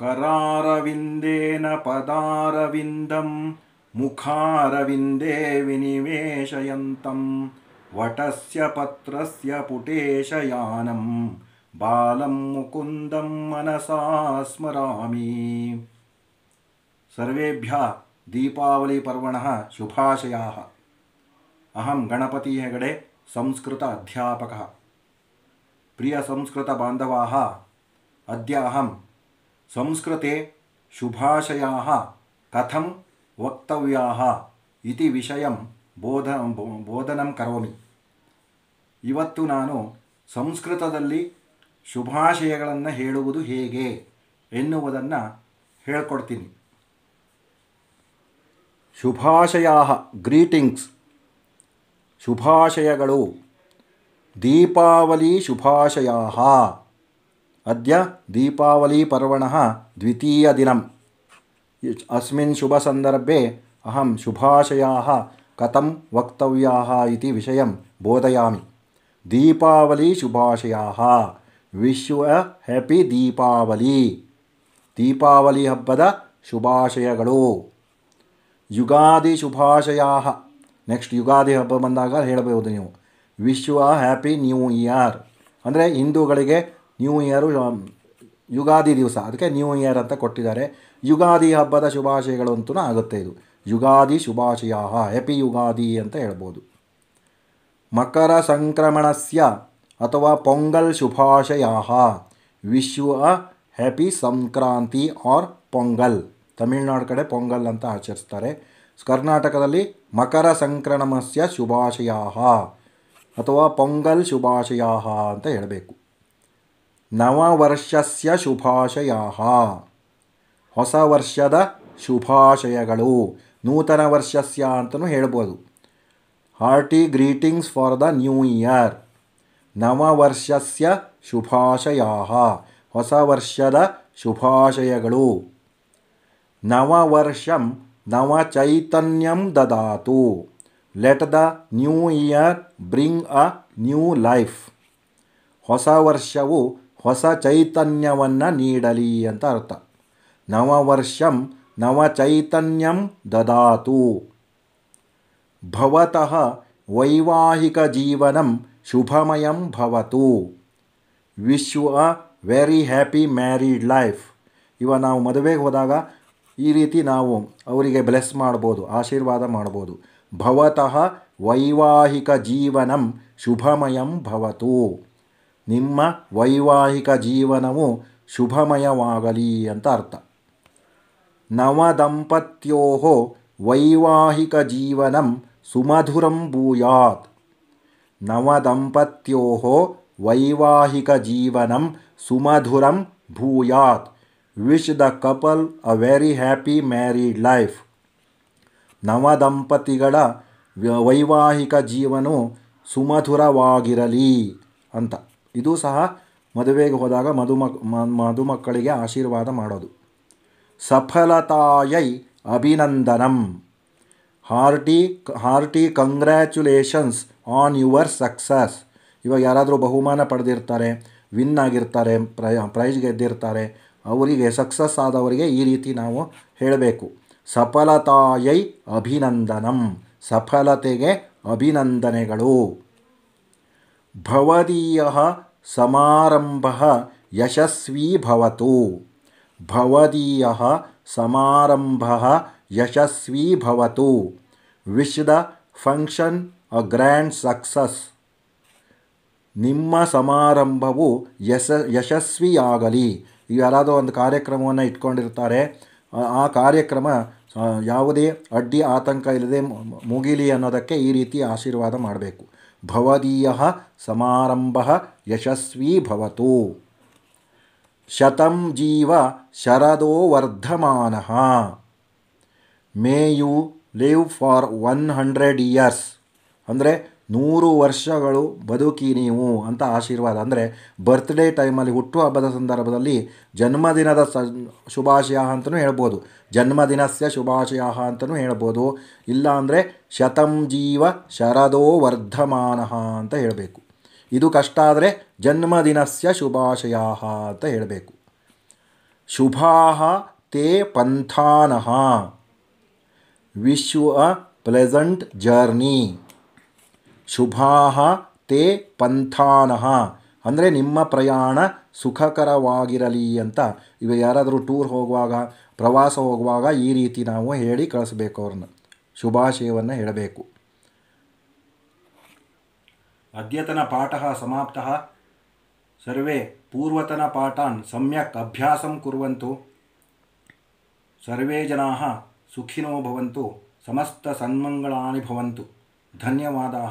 करारविन्देन पदारविन्दं मुखारविन्दे विनिवेशयन्तं वटस्य पत्रस्य पुटेशयानं बालं मुकुन्दं मनसा स्मरामि सर्वेभ्यः दीपावलीपर्वणः शुभाशयाः अहं हेगडे संस्कृत अध्यापकः प्रियसंस्कृतबान्धवाः अद्य अहं ಸಂಸ್ಕೃತೆ ಶುಭಾಶಯ ಕಥಂ ವಕ್ತವ್ಯಾ ಇತಿ ವಿಷಯ ಬೋಧ ಬೋಧನ ಕರೋಮಿ ಇವತ್ತು ನಾನು ಸಂಸ್ಕೃತದಲ್ಲಿ ಶುಭಾಶಯಗಳನ್ನು ಹೇಳುವುದು ಹೇಗೆ ಎನ್ನುವುದನ್ನು ಹೇಳ್ಕೊಡ್ತೀನಿ ಶುಭಾಶಯ ಗ್ರೀಟಿಂಗ್ಸ್ ಶುಭಾಶಯಗಳು ದೀಪಾವಳಿ ಶುಭಾಶಯ ಅದ್ಯ अद्य ಅಸ್ಮಿನ್ ಶುಭ ಸಂದರ್ಭೆ ಅಹಂ अहं ಕಥಂ ವಕ್ತವ್ಯಾ ಇತಿ ವಿಷಯ ಬೋಧೆಯ ದೀಪಾವಳಿ ಶುಭಾಶಯ ವಿಶ್ವ ಹ್ಯಾಪಿ ದೀಪಾವಳಿ ದೀಪಾವಳಿ ಹಬ್ಬದ ಶುಭಾಶಯಗಳು ಯುಗಾದಿ ಶುಭಾಶಯ ನೆಕ್ಸ್ಟ್ ಯುಗಾದಿ ಹಬ್ಬ ಬಂದಾಗ ಹೇಳಬಹುದು ನೀವು ವಿಶ್ವ ಹ್ಯಾಪಿ ನ್ಯೂ ಇಯರ್ ಅಂದರೆ ಹಿಂದೂಗಳಿಗೆ ನ್ಯೂ ಇಯರು ಯುಗಾದಿ ದಿವಸ ಅದಕ್ಕೆ ನ್ಯೂ ಇಯರ್ ಅಂತ ಕೊಟ್ಟಿದ್ದಾರೆ ಯುಗಾದಿ ಹಬ್ಬದ ಶುಭಾಶಯಗಳು ಅಂತೂ ಆಗುತ್ತೆ ಇದು ಯುಗಾದಿ ಶುಭಾಶಯ ಹ್ಯಾಪಿ ಯುಗಾದಿ ಅಂತ ಹೇಳ್ಬೋದು ಮಕರ ಸಂಕ್ರಮಣಸ್ಯ ಅಥವಾ ಪೊಂಗಲ್ ಶುಭಾಶಯ wish you happy Sankranti or Pongal Tamil Nadu ಕಡೆ ಪೊಂಗಲ್ ಅಂತ ಆಚರಿಸ್ತಾರೆ ಕರ್ನಾಟಕದಲ್ಲಿ ಮಕರ ಸಂಕ್ರಮಣಸ್ಯ ಶುಭಾಶಯ ಅಥವಾ ಪೊಂಗಲ್ ಶುಭಾಶಯ ಅಂತ ಹೇಳಬೇಕು ನವವರ್ಷಸ ಶುಭಾಶಯ ಹೊಸ ವರ್ಷದ ಶುಭಾಶಯಗಳು ನೂತನ ವರ್ಷಸ್ಯ ಅಂತಲೂ ಹೇಳ್ಬೋದು hearty greetings for the new year ನವವರ್ಷಸ ಶುಭಾಶಯ ಹೊಸ ವರ್ಷದ ಶುಭಾಶಯಗಳು ನವವರ್ಷಂ ನವಚೈತನ್ಯಂ ದದಾತು let the new year bring a new life ಹೊಸ ವರ್ಷವು ಹೊಸ ಚೈತನ್ಯವನ್ನು ನೀಡಲಿ ಅಂತ ಅರ್ಥ ನವವರ್ಷಂ ಚೈತನ್ಯಂ ದದಾತು ಭವತಃ ವೈವಾಹಿಕ ಜೀವನಂ ಶುಭಮಯಂ ಭವತು wish you a very happy married life ಇವ ನಾವು ಮದುವೆಗೆ ಹೋದಾಗ ಈ ರೀತಿ ನಾವು ಅವರಿಗೆ ಬ್ಲೆಸ್ ಮಾಡ್ಬೋದು ಆಶೀರ್ವಾದ ಮಾಡ್ಬೋದು ಭವತಃ ವೈವಾಹಿಕ ಜೀವನಂ ಶುಭಮಯಂ ಭವತು ನಿಮ್ಮ ವೈವಾಹಿಕ ಜೀವನವು ಶುಭಮಯವಾಗಲಿ ಅಂತ ಅರ್ಥ ನವದಂಪತ್ಯೋ ವೈವಾಹಿಕ ಜೀವನಂ ಸುಮಧುರಂ ಭೂಯಾತ್ ನವದಂಪತ್ಯೋ ವೈವಾಹಿಕ ಜೀವನಂ ಸುಮಧುರಂ ಭೂಯಾತ್ wish the couple a very happy married life ನವದಂಪತಿಗಳ ವೈವಾಹಿಕ ಜೀವನವು ಸುಮಧುರವಾಗಿರಲಿ ಅಂತ ಇದು ಸಹ ಮದುವೆಗೆ ಹೋದಾಗ ಮಧುಮಕ್ ಮಧುಮಕ್ಕಳಿಗೆ ಆಶೀರ್ವಾದ ಮಾಡೋದು ಸಫಲತಾಯೈ ಅಭಿನಂದನಂ hearty hearty congratulations on your success ಇವಾಗ ಯಾರಾದರೂ ಬಹುಮಾನ ಪಡೆದಿರ್ತಾರೆ ವಿನ್ ಆಗಿರ್ತಾರೆ ಪ್ರೈ ಪ್ರೈಜ್ ಗೆದ್ದಿರ್ತಾರೆ ಅವರಿಗೆ ಸಕ್ಸಸ್ ಆದವರಿಗೆ ಈ ರೀತಿ ನಾವು ಹೇಳಬೇಕು ಸಫಲತಾಯೈ ಅಭಿನಂದನಂ ಸಫಲತೆಗೆ ಅಭಿನಂದನೆಗಳು ಭವದೀಯ ಸಮಾರಂಭ यशस्वी ಭವತು ಭವದೀಯ समारम्भः ವಿಶ್ವದ wish the function a grand success ನಿಮ್ಮ ಸಮಾರಂಭವು ಯಶ ಯಶಸ್ವಿಯಾಗಲಿ ಯಾರಾದರೂ ಒಂದು ಕಾರ್ಯಕ್ರಮವನ್ನು ಇಟ್ಕೊಂಡಿರ್ತಾರೆ ಆ ಕಾರ್ಯಕ್ರಮ ಯಾವುದೇ ಅಡ್ಡಿ ಆತಂಕ ಇಲ್ಲದೆ ಮುಗಿಲಿ ಅನ್ನೋದಕ್ಕೆ ಈ ರೀತಿ ಆಶೀರ್ವಾದ ಮಾಡಬೇಕು भवदीय समारंभ यशस्वी भवतो शतम जीव शरदो वर्धमानः may you live for one hundred years अरे ನೂರು ವರ್ಷಗಳು ಬದುಕಿ ನೀವು ಅಂತ ಆಶೀರ್ವಾದ ಅಂದರೆ ಬರ್ತ್ಡೇ ಟೈಮಲ್ಲಿ ಹುಟ್ಟುಹಬ್ಬದ ಸಂದರ್ಭದಲ್ಲಿ ಜನ್ಮದಿನದ ಸ ಶುಭಾಶಯ ಅಂತಲೂ ಹೇಳ್ಬೋದು ಜನ್ಮದಿನಸ್ಯ ಶುಭಾಶಯ ಅಂತಲೂ ಹೇಳ್ಬೋದು ಇಲ್ಲಾಂದರೆ ಶತಂ ಜೀವ ಶರದೋ ವರ್ಧಮಾನ ಅಂತ ಹೇಳಬೇಕು ಇದು ಕಷ್ಟ ಆದರೆ ಜನ್ಮದಿನಸ್ಯ ಶುಭಾಶಯ ಅಂತ ಹೇಳಬೇಕು ಶುಭಾ ತೇ ಪಂಥಾನಃ ವಿಶ್ವ ಪ್ಲೆಸೆಂಟ್ ಜರ್ನಿ ಶುಭಾಹ ತೇ ಪಂಥಾನಹ ಅಂದರೆ ನಿಮ್ಮ ಪ್ರಯಾಣ ಸುಖಕರವಾಗಿರಲಿ ಅಂತ ಇವ ಯಾರಾದರೂ ಟೂರ್ ಹೋಗುವಾಗ ಪ್ರವಾಸ ಹೋಗುವಾಗ ಈ ರೀತಿ ನಾವು ಹೇಳಿ ಕಳಿಸ್ಬೇಕು ಅವ್ರನ್ನ ಶುಭಾಶಯವನ್ನು ಹೇಳಬೇಕು ಅದ್ಯತನ ಪಾಠ ಸಮಾಪ್ತ ಸರ್ವೇ ಪೂರ್ವತನ ಪಾಠಾನ್ ಸಮ್ಯಕ್ ಅಭ್ಯಾಸಂ ಕುರುವಂತು ಸರ್ವೇ ಜನಾ ಸುಖಿನೋ ಭವಂತು ಸಮಸ್ತ ಸನ್ಮಂಗಳಾನಿ ಭವಂತು ಧನ್ಯವಾದ